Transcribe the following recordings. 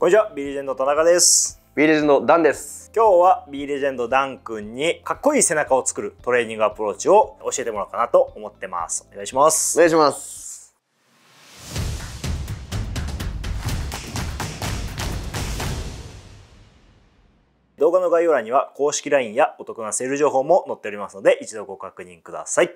こんにちは、ビ B レジェンド田中です。ビ B レジェンドダンです。今日はビ B レジェンドダン君にかっこいい背中を作るトレーニングアプローチを教えてもらおうかなと思ってます。お願いします。お願いします。動画の概要欄には公式 LINE やお得なセール情報も載っておりますので一度ご確認ください。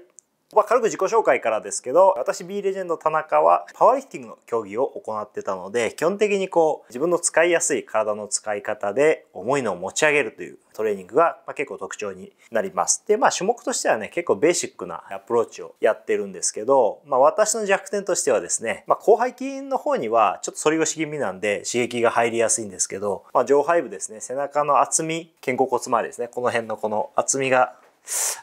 まあ、軽く自己紹介からですけど私 B レジェンド田中はパワーリフティングの競技を行ってたので基本的にこう自分の使いやすい体の使い方で重いのを持ち上げるというトレーニングが結構特徴になります。で、まあ種目としてはね、結構ベーシックなアプローチをやってるんですけど、まあ私の弱点としてはですね、まあ後背筋の方にはちょっと反り腰気味なんで刺激が入りやすいんですけど、まあ上背部ですね、背中の厚み、肩甲骨周りですね、この辺のこの厚みが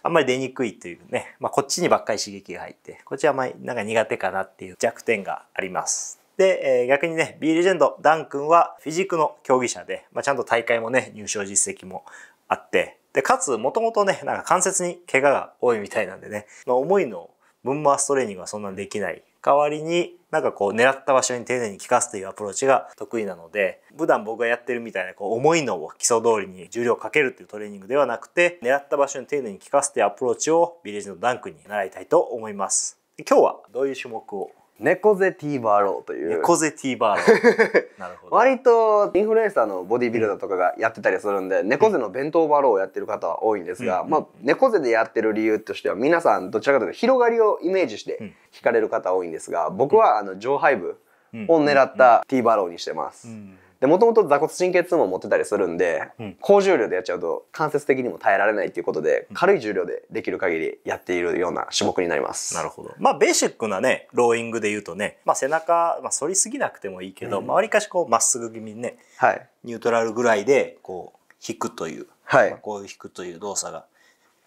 あんまり出にくいというね、まあ、こっちにばっかり刺激が入って、こっちはあんまりなんか苦手かなっていう弱点があります。で、えー、逆にね、B レジェンド、ダン君はフィジークの競技者で、まあ、ちゃんと大会もね、入賞実績もあって、で、かつ、もともとね、なんか関節に怪我が多いみたいなんでね、まあ、重いの分回すトレーニングはそんなにできない代わりになんかこう狙った場所に丁寧に効かすというアプローチが得意なので普段僕がやってるみたいなこう重いのを基礎通りに重量をかけるというトレーニングではなくて狙った場所に丁寧に効かすというアプローチをビレージのダンクに習いたいと思います。今日はどういう種目を猫背ティーバーローという猫背ティーバーロー なるほど割とインフルエンサーのボディビルダーとかがやってたりするんで、猫背の弁当バローをやってる方は多いんですが、まあ、猫背でやってる理由としては皆さんどちらかというと広がりをイメージして引かれる方多いんですが僕はあの上背部を狙ったティーバーローにしてます。うんで、もともと座骨神経痛も持ってたりするんで、高重量でやっちゃうと関節的にも耐えられないということで、軽い重量でできる限りやっているような種目になります。なるほど。まあ、ベーシックなね、ローイングで言うとね、まあ、背中、まあ、反りすぎなくてもいいけど、まあ、わりかしこう、まっすぐ気味にね、はい、ニュートラルぐらいで、こう、引くという、はい、こういう引くという動作が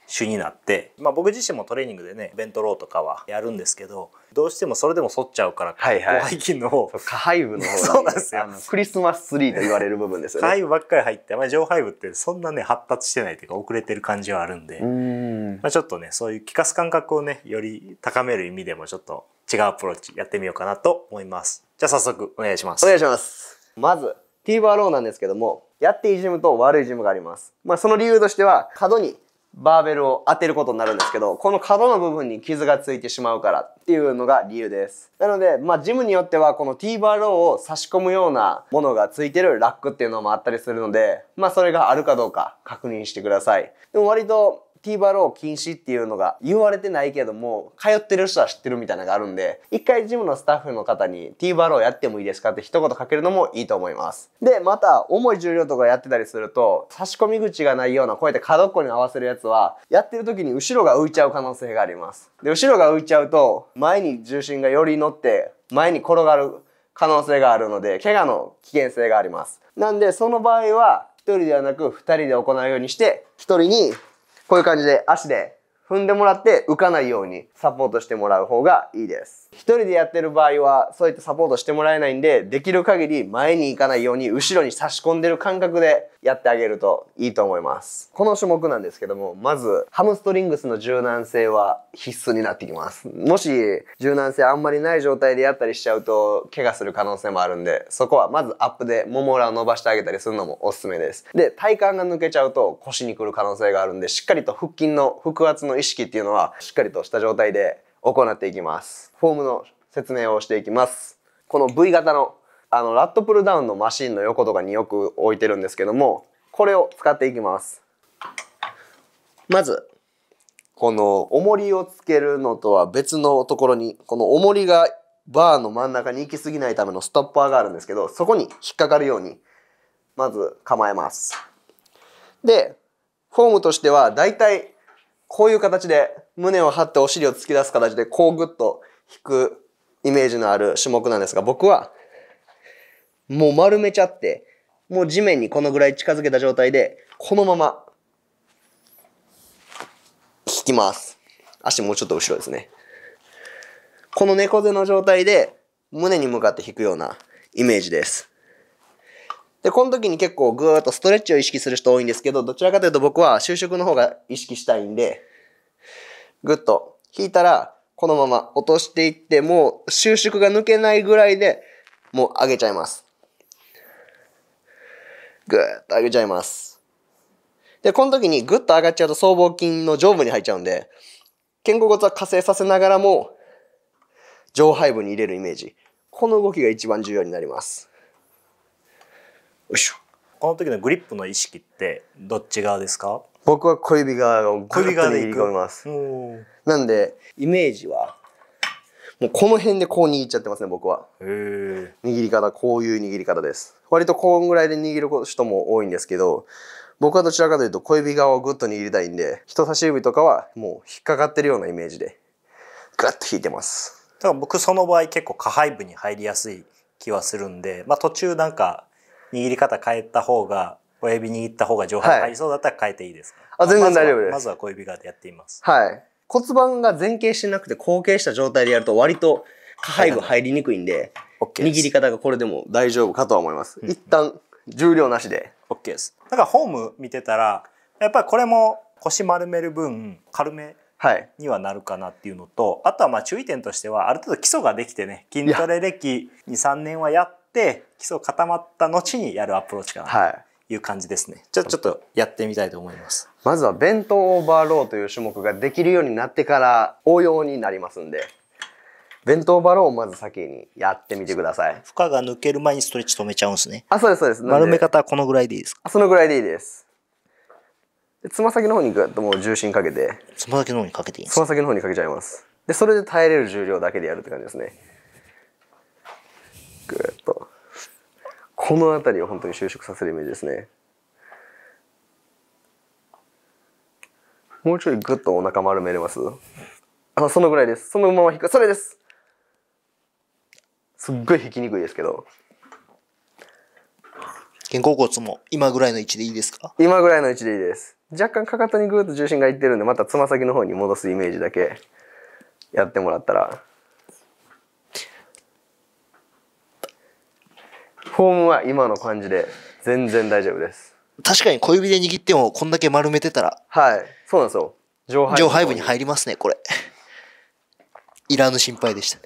主になって、まあ、僕自身もトレーニングでね、ベントローとかはやるんですけど、どうしてもそれでも反っちゃうから、はいはい、背筋の方。下背部の方 そうなんですよ。クリスマスツリーと言われる部分ですよね。下背部ばっかり入って、まあ、上背部ってそんなね、発達してないというか、遅れてる感じはあるんで、んまあ、ちょっとね、そういう効かす感覚をね、より高める意味でも、ちょっと違うアプローチやってみようかなと思います。じゃあ早速お願いします。お願いします。まず、ティーバーローなんですけども、やっていいジムと悪いジムがあります。まあ、その理由としては、角にバーベルを当てることになるんですけど、この角の部分に傷がついてしまうからっていうのが理由です。なので、まあジムによってはこの T バーローを差し込むようなものがついてるラックっていうのもあったりするので、まあそれがあるかどうか確認してください。でも割とティーバロー禁止っていうのが言われてないけども、通ってる人は知ってるみたいなのがあるんで、一回ジムのスタッフの方にティーバローやってもいいですかって一言かけるのもいいと思います。で、また、重い重量とかやってたりすると、差し込み口がないような、こうやって角っこに合わせるやつは、やってる時に後ろが浮いちゃう可能性があります。で、後ろが浮いちゃうと、前に重心がより乗って、前に転がる可能性があるので、怪我の危険性があります。なんで、その場合は、1人ではなく2人で行うようにして1人にこういう感じで足で踏んでもらって浮かないようにサポートしてもらう方がいいです。一人でやってる場合はそういったサポートしてもらえないんで、できる限り前に行かないように後ろに差し込んでる感覚でやってあげるといいと思います。この種目なんですけども、まずハムストリングスの柔軟性は必須になってきます。もし柔軟性あんまりない状態でやったりしちゃうと怪我する可能性もあるんで、そこはまずアップでもも裏を伸ばしてあげたりするのもおすすめです。で、体幹が抜けちゃうと腰にくる可能性があるんで、しっかりと腹筋の腹圧のの意識っていうのはしっかりとした状態で行っていきます。フォームの説明をしていきます。この V 型のあのラットプルダウンのマシンの横とかによく置いてるんですけどもこれを使っていきますまずこの重りをつけるのとは別のところにこの重りがバーの真ん中に行き過ぎないためのストッパーがあるんですけどそこに引っかかるようにまず構えますでフォームとしてはだいたいこういう形で胸を張ってお尻を突き出す形でこうグッと引くイメージのある種目なんですが、僕はもう丸めちゃって、もう地面にこのぐらい近づけた状態で、このまま引きます。足もうちょっと後ろですね。この猫背の状態で胸に向かって引くようなイメージです。で、この時に結構ぐーっとストレッチを意識する人多いんですけど、どちらかというと僕は収縮の方が意識したいんで、ぐっと引いたら、このまま落としていって、もう収縮が抜けないぐらいで、もう上げちゃいます。ぐーっと上げちゃいます。で、この時にぐっと上がっちゃうと僧帽筋の上部に入っちゃうんで、肩甲骨は加勢させながらも、上背部に入れるイメージ。この動きが一番重要になります。いしょこの時のグリップの意識ってどっち側ですか僕は小指側をグッと握り込みますなんでイメージはもうこの辺でこう握っちゃってますね僕は握り方こういう握り方です割とこんぐらいで握る人も多いんですけど僕はどちらかというと小指側をグッと握りたいんで人差し指とかはもう引っかかってるようなイメージでグッと引いてますだから僕その場合結構下背部に入りやすい気はするんで、まあ、途中なんか握り方変えた方が親指握った方が上半身入りそうだったら変えていいですか、はい、あ全然大丈夫ですまずは小指側でやってみますはい骨盤が前傾してなくて後傾した状態でやると割と下背部入りにくいんで、握り方がこれでも大丈夫かとは思います、うん、一旦重量なしで OK ですだからホーム見てたらやっぱりこれも腰丸める分軽めにはなるかなっていうのと、はい、あとはまあ注意点としてはある程度基礎ができてね筋トレ歴23年はやってって基礎固まった後にやるアプローチかなという感じですね、はい、ちょちょっとやってみたいと思いますまずはベントオーバーローという種目ができるようになってから応用になりますんでベントオーバーローをまず先にやってみてください負荷が抜ける前にストレッチ止めちゃうんですねあそうですそうです丸め方はこのぐらいでいいですかあそのぐらいでいいですつま先の方にグッともう重心かけてつま先の方にかけていいんですかつま先の方にかけちゃいますでそれで耐えれる重量だけでやるって感じですねぐっと。この辺りを本当に就職させるイメージですね。もうちょいぐっとお腹丸めれますあ、そのぐらいです。そのまま引く。それですすっごい引きにくいですけど。肩甲骨も今ぐらいの位置でいいですか今ぐらいの位置でいいです。若干かかとにぐーっと重心がいってるんで、またつま先の方に戻すイメージだけやってもらったらフォームは今の感じで全然大丈夫です確かに小指で握ってもこんだけ丸めてたらはいそうなんですよ上背上背部に入りますねこれいらぬ心配でした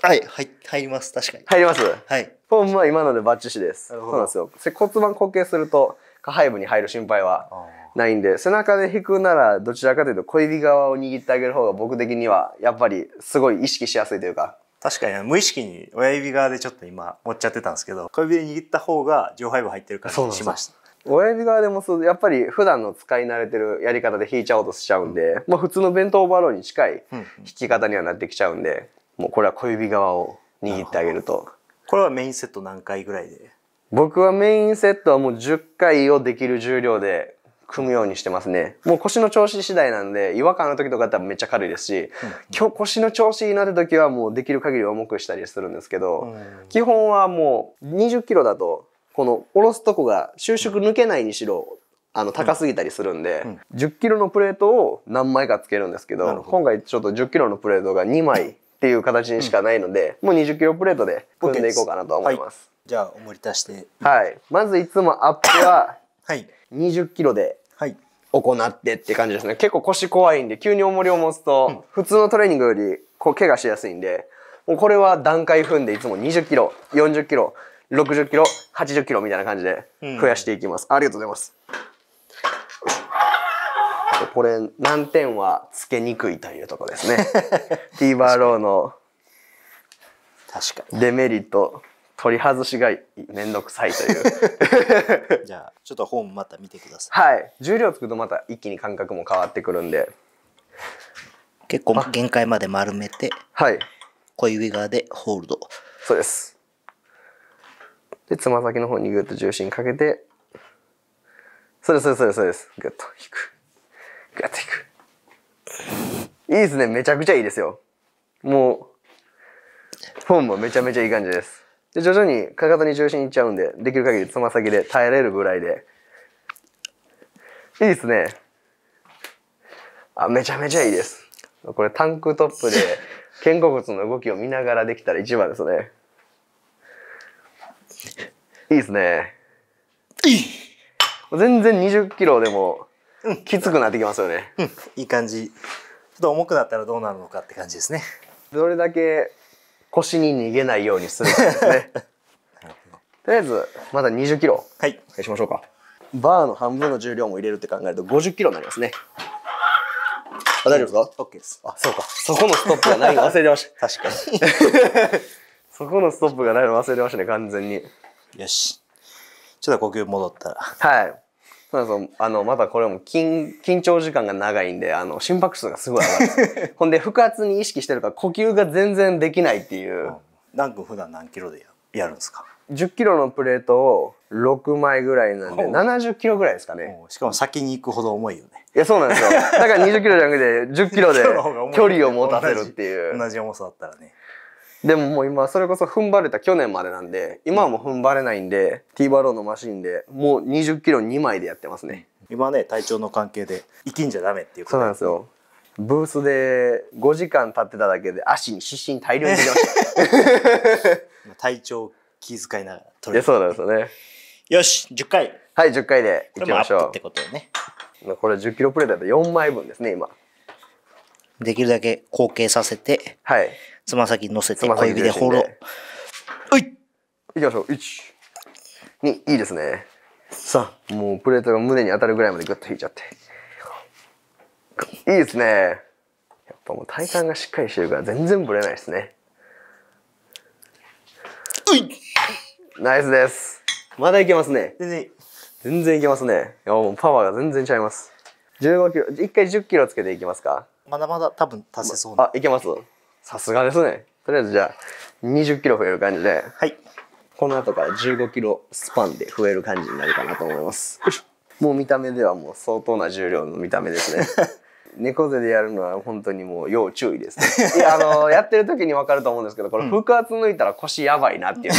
はいはい、入ります確かに入りますはいフォームは今のでバッチシですそうなんですよ骨盤固形すると下背部に入る心配はないんで背中で引くならどちらかというと小指側を握ってあげる方が僕的にはやっぱりすごい意識しやすいというか確かに無意識に親指側でちょっと今持っちゃってたんですけど小指で握った方が上背部入ってる感じしました親指側でもそうやっぱり普段の使い慣れてるやり方で引いちゃおうとしちゃうんで、うん、まあ、普通の弁当オーバーローに近い引き方にはなってきちゃうんで、うん、もうこれは小指側を握ってあげるとこれはメインセット何回ぐらいで僕はメインセットはもう10回をできる重量で組むようにしてますね。もう腰の調子次第なんで、違和感の時とかだったらめっちゃ軽いですし、うん、今日腰の調子になる時はもうできる限り重くしたりするんですけど、うん、基本はもう20キロだと、この下ろすとこが収縮抜けないにしろ、あの高すぎたりするんで、うん、10キロのプレートを何枚かつけるんですけど、今回ちょっと10キロのプレートが2枚っていう形にしかないので、もう20キロプレートで組んでいこうかなと思います。はい、じゃあ、重り足して。はい。まずいつもアップは、はい。20キロで行ってって感じですね。結構腰怖いんで、急に重りを持つと、普通のトレーニングよりこう怪我しやすいんで、もうこれは段階踏んでいつも20キロ、40キロ、60キロ、80キロみたいな感じで増やしていきます。うん、ありがとうございます。これ難点はつけにくいというとこですね。テ ィーバーローの確かデメリット。取り外しが面倒くさいという じゃあちょっと本また見てくださいはい重量つくとまた一気に感覚も変わってくるんで結構限界まで丸めてはい小指側でホールドそうですでつま先の方にぐっと重心かけてそうですそうですそうですぐっと引くぐっと引くいいですねめちゃくちゃいいですよもうフォームもめちゃめちゃいい感じですで徐々にかかとに重心いっちゃうんでできる限りつま先で耐えれるぐらいでいいですねあめちゃめちゃいいですこれタンクトップで 肩甲骨の動きを見ながらできたら一番ですねいいですね全然20キロでもきつくなってきますよね、うん、いい感じちょっと重くなったらどうなるのかって感じですねどれだけ腰に逃げないようにするですね とりあえずまだ2 0キロはいおいしましょうかバーの半分の重量も入れるって考えると5 0キロになりますねあ大丈夫ですか ?OK です。あ、そうか。そこのストップがないの 忘れてました。確かに。そこのストップがないの忘れてましたね、完全に。よし。ちょっと呼吸戻ったら。はい。そうそう。あの、またこれも緊、緊張時間が長いんで、あの、心拍数がすごい上がる。ほんで、腹圧に意識してるから、呼吸が全然できないっていう。ダン君普段何キロでやるんですか ?10 キロのプレートを6枚ぐらいなんで、70キロぐらいですかね。しかも先に行くほど重いよね。いや、そうなんですよ。だから20キロじゃなくて、10キロで距離を持たせるっていう。同じ同じ重さだったらね。でももう今それこそ踏ん張れた去年までなんで今はもう踏ん張れないんで、うん、T バローのマシンでもう2 0キロ2枚でやってますね今ね体調の関係で生きんじゃダメっていうそうなんですよブースで5時間たってただけで足に湿疹大量に出ました 体調気遣いながら取れる、そうなんですよねよし10回はい10回でいきましょうってことよねこれ1 0キロプレートだと4枚分ですね今できるだけ後傾させてはいつま先に乗せて、小指でほろ。ういいきましょう。1、2、いいですね。さあ、もうプレートが胸に当たるぐらいまでグッと引いちゃって。いいですね。やっぱもう体幹がしっかりしてるから全然ブレないですね。ういナイスです。まだいけますね。全然。全然いけますね。いや、もうパワーが全然ちゃいます。15キロ、一回10キロつけていきますかまだまだ多分達せそうな。あ、いけますさすがですね。とりあえずじゃあ、20キロ増える感じで。はい。この後から15キロスパンで増える感じになるかなと思います。もう見た目ではもう相当な重量の見た目ですね。猫背でやるのは本当にもう要注意です、ね、いやあのやってる時に分かると思うんですけどこれ腹圧抜いたら腰やばいなっていう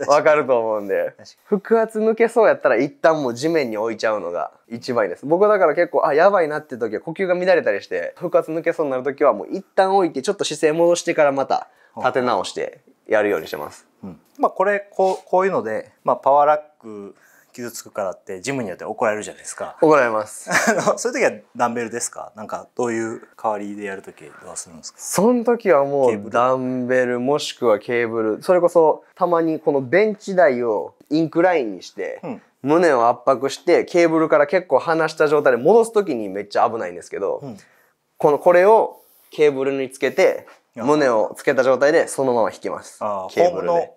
のが分 かると思うんで腹圧抜けそうやったら一旦もう地面に置いちゃうのが一番いいです僕だから結構あやばいなって時は呼吸が乱れたりして腹圧抜けそうになる時はもう一旦置いてちょっと姿勢戻してからまた立て直してやるようにしてます。うん、まあこれこうこういうので、まあ、パワーラック傷つくからってジムによって怒られるじゃないですか怒られます そういう時はダンベルですかなんかどういう代わりでやる時はするんですかその時はもうダンベルもしくはケーブルそれこそたまにこのベンチ台をインクラインにして、うん、胸を圧迫してケーブルから結構離した状態で戻す時にめっちゃ危ないんですけど、うん、このこれをケーブルにつけて胸をつけた状態でそのまま引きますケーブルで。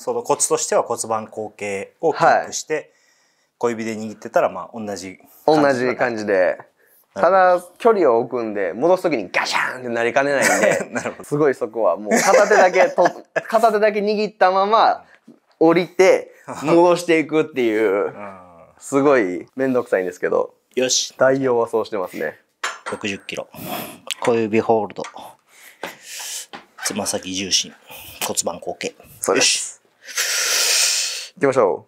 そのコツとしては骨盤後傾をキープして、はい、小指で握ってたらまあ同じ同じ感じでただ距離を置くんで戻す時にガシャンってなりかねないんで すごいそこはもう片手だけと 片手だけ握ったまま降りて 戻していくっていうすごい面倒くさいんですけどよし代用はそうしてますね60キロ小指ホールドつま先重心骨盤後傾そうです行きましょう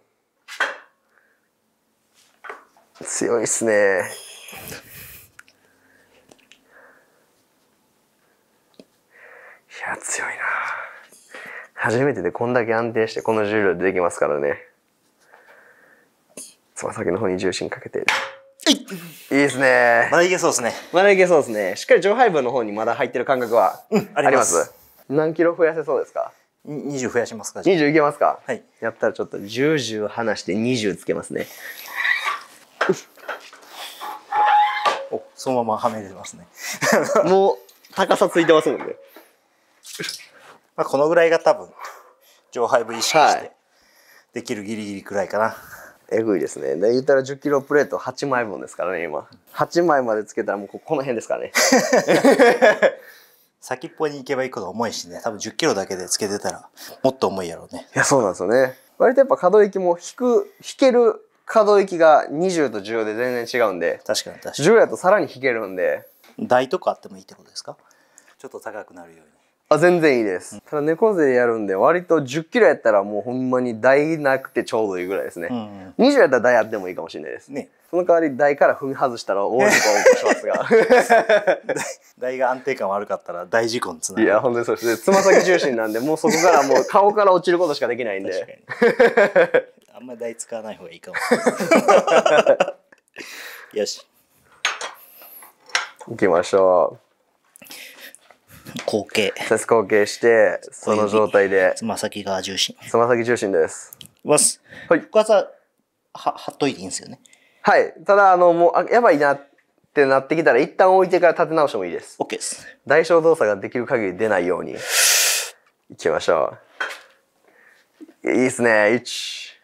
強いっすね。いや、強いな。初めてでこんだけ安定してこの重量でできますからね。つま先の方に重心かけて。いいですね。まだいけそうですね。まだいけそうですね。しっかり上背部の方にまだ入ってる感覚は、うん、あります。何キロ増やせそうですか20増やしますか20いけますかはいやったらちょっと10、10離して20つけますねそのままはめれますねもう高さついてますもんね まあこのぐらいが多分上背部意識してできるギリギリくらいかな、はい、えぐいですねで言ったら1 0キロプレート8枚分ですからね今8枚までつけたらもうここの辺ですからね 先っぽに行けば行くほど重いしね多分1 0キロだけでつけてたらもっと重いやろうねいやそうなんですよね割とやっぱ可動域も引く引ける可動域が20と14で全然違うんで確かに確かに10やとさらに引けるんで台とかあってもいいってことですかちょっと高くなるようにあ全然いいです、うん、ただ猫背でやるんで割と1 0キロやったらもうほんまに台なくてちょうどいいぐらいですね、うんうん、20やったら台あってもいいかもしれないですねその代わり台から踏み外したら大事故を起こしますが 台が安定感悪かったら大事故につながるいや本当にそうですねつま先重心なんでもうそこからもう顔から落ちることしかできないんで 確かにんまり台使わない方がいいかも よし行きましょう後傾す後傾してその状態でつま先が重心つま先重心ですます、はい、ここはさははっといていいんですよねはいただあのもうあやばいなってなってきたら一旦置いてから立て直してもいいです OK です代償動作ができる限り出ないようにいきましょういいっすね1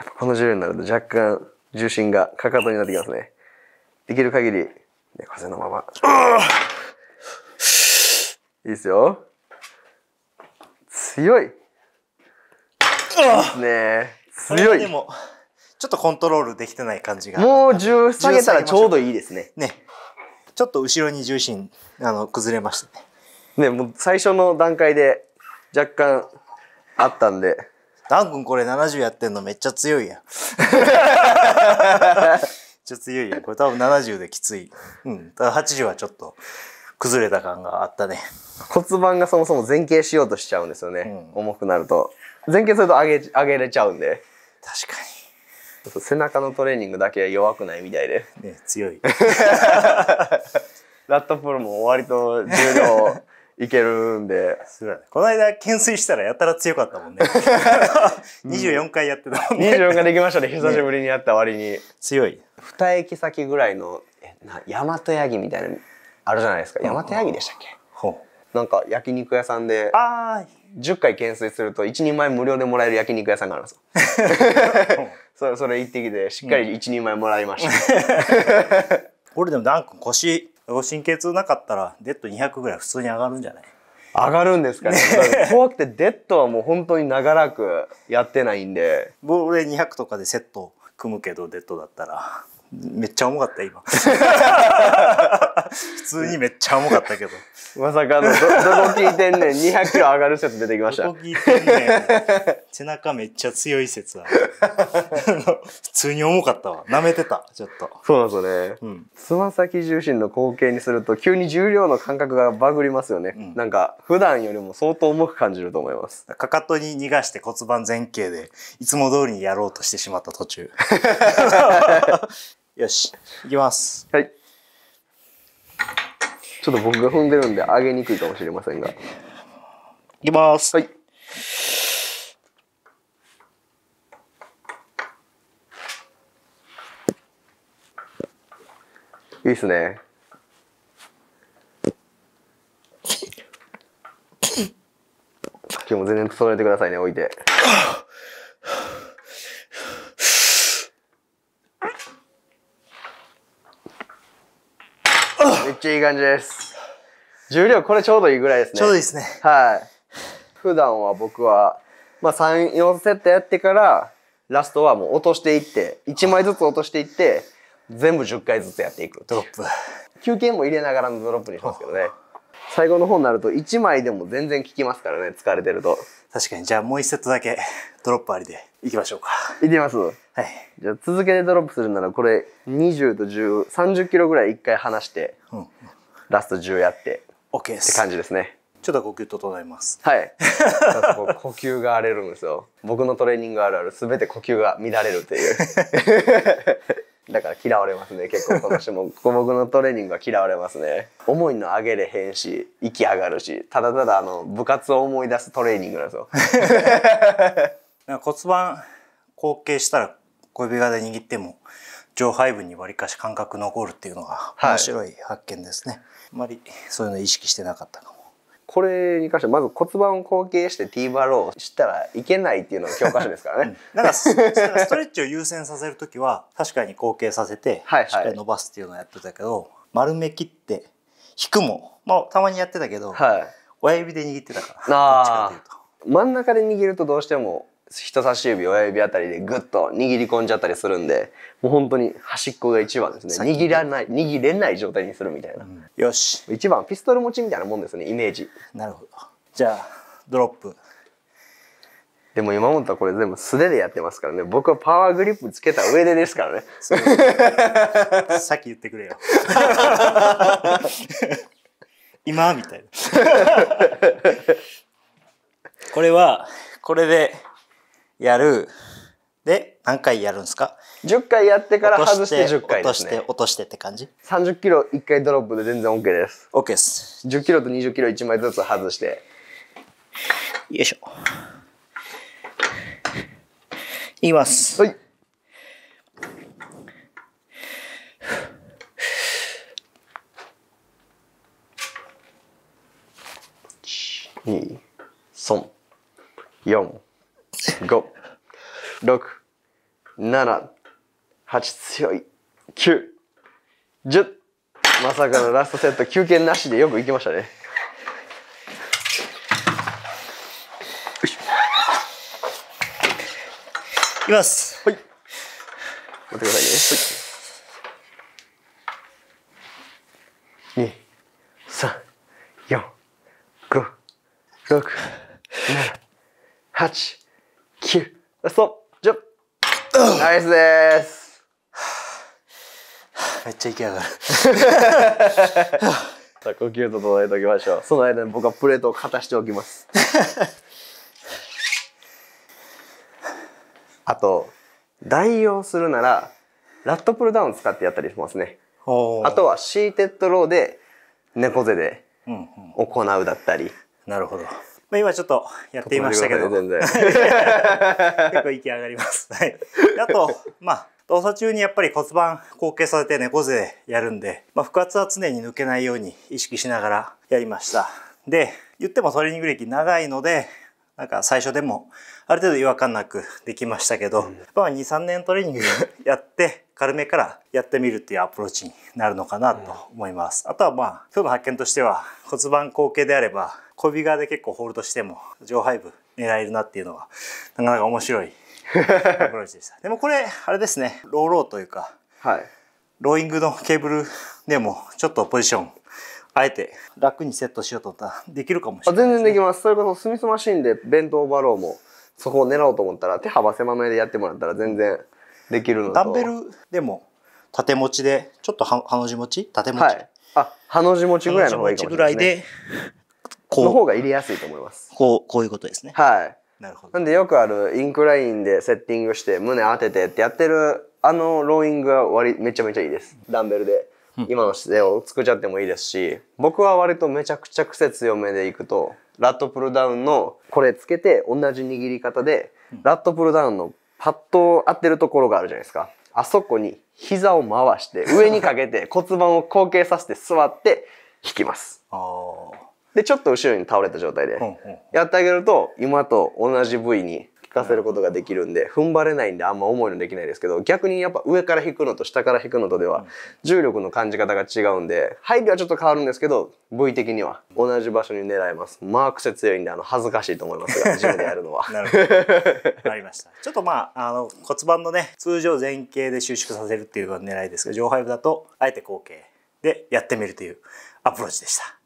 やっぱこの重量になると若干重心がかかとになってきますね。できる限り、ね、風のまま。いいですよ。強いね強いでも、ちょっとコントロールできてない感じが。もう重下げたらちょうどいいですね。ね。ちょっと後ろに重心、あの、崩れましたね。ね、もう最初の段階で若干あったんで、ダン君これ70やってんのめっちゃ強いやん。めっちゃ強いやん。これ多分70できつい。うん。ただ80はちょっと崩れた感があったね。骨盤がそもそも前傾しようとしちゃうんですよね。うん、重くなると。前傾すると上げ、上げれちゃうんで。確かに。背中のトレーニングだけ弱くないみたいで。ね強い。ラットプルも割と重量いけるんで。ね。この間、懸垂したらやたら強かったもんね。24 回やってたもんね。24回できましたね。久しぶりにやった割に。ね、強い。二駅先ぐらいの、大和ヤギみたいな、あるじゃないですか。大和ヤギでしたっけ、うなんか焼肉屋さんで、あ10回懸垂すると1人前無料でもらえる焼肉屋さんがあるんですよ。それ、それ行ってきて、しっかり1人前もらいました。うん、でもダン君腰、神経痛なかったらデッド200ぐらい普通に上がるんじゃない上がるんですかね怖くてデッドはもう本当に長らくやってないんで俺200とかでセット組むけどデッドだったらめっちゃ重かった今 普通にめっちゃ重かったけど。まさかのど、どこ聞いてんねん。200キロ上がる説出てきました。どこ聞いてんねん。背中めっちゃ強い説ある。普通に重かったわ。舐めてた、ちょっと。そうですね。うん。つま先重心の後傾にすると、急に重量の感覚がバグりますよね。うん、なんか、普段よりも相当重く感じると思います。かかとに逃がして骨盤前傾で、いつも通りにやろうとしてしまった途中。よし、いきます。はい。ちょっと僕が踏んでるんで上げにくいかもしれませんが。いきます。はい。いいっすね。日も全然整えてくださいね、置いて。ちいい感じです。重量これちょうどいいぐらいですね。ちょうどいいですね。はい。普段は僕は、まあ3、4セットやってから、ラストはもう落としていって、1枚ずつ落としていって、全部10回ずつやっていくドロップ。休憩も入れながらのドロップにしますけどね。最後の方になると1枚でも全然効きますからね、疲れてると。確かに。じゃあもう1セットだけドロップありでいきましょうか。いきます。はい。じゃあ続けてドロップするならこれ20と10、30キロぐらい1回離して、うん、ラスト10やって。OK です。って感じですね。ちょっと呼吸整えます。はい。呼吸が荒れるんですよ。僕のトレーニングあるある、すべて呼吸が乱れるっていう。だから嫌われますね結構今年も目 僕のトレーニングは嫌われますね重いの上げれへんし息上がるしただただあの部活を思い出すトレーニングだぞ 骨盤後傾したら小指側で握っても上背部にわりかし感覚残るっていうのが面白い発見ですね、はい、あまりそういうの意識してなかったかもこれに関してまず骨盤を後傾して T バロをしたらいけないっていうのが教科書ですからね、うん、だから ストレッチを優先させる時は確かに後傾させてしっかり伸ばすっていうのをやってたけど、はいはい、丸め切って引くも、まあ、たまにやってたけど、はい、親指で握ってたからどっちかというと。真ん中で握るとどうしても人差し指、親指あたりでぐっと握り込んじゃったりするんで、もう本当に端っこが一番ですね。握らない、握れない状態にするみたいな。うん、よし。一番、ピストル持ちみたいなもんですね、イメージ。なるほど。じゃあ、ドロップ。でも今本はこれ全部素手でやってますからね。僕はパワーグリップつけた上でですからね。さっき言ってくれよ。今みたいな。これは、これで、やる。で、何回やるんですか ?10 回やってから外して10回です、ね、落として、落としてって感じ ?30 キロ1回ドロップで全然 OK です。OK です。10キロと20キロ1枚ずつ外して。よいしょ。いきます。はい。二、三、四。5、6、7、8強い、9、10。まさかのラストセット、休憩なしでよくいきましたね。いきます。はい。待ってくださいね。はい。2、3、4、5、6、ナイスですめっちゃ息上がる さあ呼吸と整えておきましょうその間に僕はプレートをかたしておきます あと代用するならラットプルダウン使ってやったりしますねあとはシーテッドローで猫背で行うだったり、うんうん、なるほどまあ、今ちょっとやっていましたけど 結構息上がります。はい、あと、まあ、動作中にやっぱり骨盤後傾させて猫背でやるんで、まあ、腹圧は常に抜けないように意識しながらやりました。で言ってもトレーニング歴長いのでなんか最初でもある程度違和感なくできましたけど、うん、まあ23年トレーニングやって軽めからやってみるっていうアプローチになるのかなと思います。うん、あとはまあ今日の発見としては骨盤後傾であれば小指側で結構ホールドしても上背部狙えるなっていうのはなかなか面白い アプローチでしたでもこれあれですねローローというか、はい、ローイングのケーブルでもちょっとポジションあえて楽にセットしようと思ったらできるかもしれない、ね、全然できますそれこそスミスマシンでベントオーバーローもそこを狙おうと思ったら手幅狭めでやってもらったら全然できるのとダンベルでも縦持ちでちょっとはの字持ち縦持ち、はい、あはの字持ちぐらいの方がいいかもしれない、ね、ぐらいでこう。の方が入れやすいと思います。こう、こういうことですね。はい。なるほど。なんでよくあるインクラインでセッティングして胸当ててってやってるあのローイングは割めちゃめちゃいいです。ダンベルで。今の姿勢を作っちゃってもいいですし、僕は割とめちゃくちゃ癖強めでいくと、ラットプルダウンのこれつけて同じ握り方で、ラットプルダウンのパッと当てるところがあるじゃないですか。あそこに膝を回して上にかけて骨盤を後傾させて座って引きます。あで、ちょっと後ろに倒れた状態で、やってあげると、今と同じ部位に効かせることができるんで、踏ん張れないんであんま重いのできないですけど、逆にやっぱ上から引くのと下から引くのとでは、重力の感じ方が違うんで、配備はちょっと変わるんですけど、部位的には同じ場所に狙えます。マーク性強いんで、あの、恥ずかしいと思いますが、自分でやるのは。なるほど。ありました。ちょっとまあ、あの、骨盤のね、通常前傾で収縮させるっていうのが狙いですが、上背部だと、あえて後傾でやってみるというアプローチでした。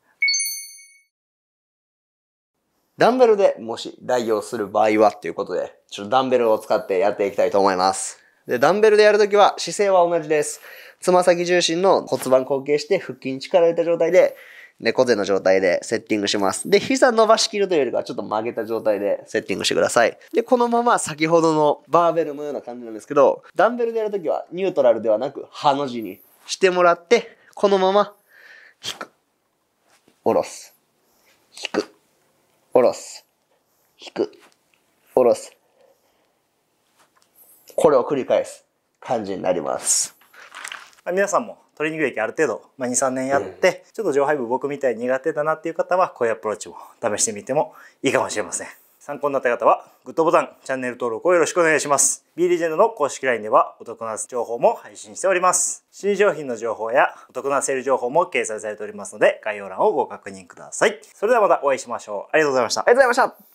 ダンベルでもし代用する場合はっていうことで、ちょっとダンベルを使ってやっていきたいと思います。で、ダンベルでやるときは姿勢は同じです。つま先重心の骨盤後傾して腹筋に力を入れた状態で、猫背の状態でセッティングします。で、膝伸ばしきるというよりかはちょっと曲げた状態でセッティングしてください。で、このまま先ほどのバーベルのような感じなんですけど、ダンベルでやるときはニュートラルではなく、ハの字にしてもらって、このまま、引く。下ろす。引く。下ろす、引く、下ろす。これを繰り返す感じになります。皆さんも鶏肉液ある程度、まあ、23年やって、うん、ちょっと上背部僕みたいに苦手だなっていう方はこういうアプローチも試してみてもいいかもしれません。参考になった方はグッドボタン、チャンネル登録をよろしくお願いします。B レジェンドの公式 LINE ではお得な情報も配信しております。新商品の情報やお得なセール情報も掲載されておりますので概要欄をご確認ください。それではまたお会いしましょう。ありがとうございました。ありがとうございました。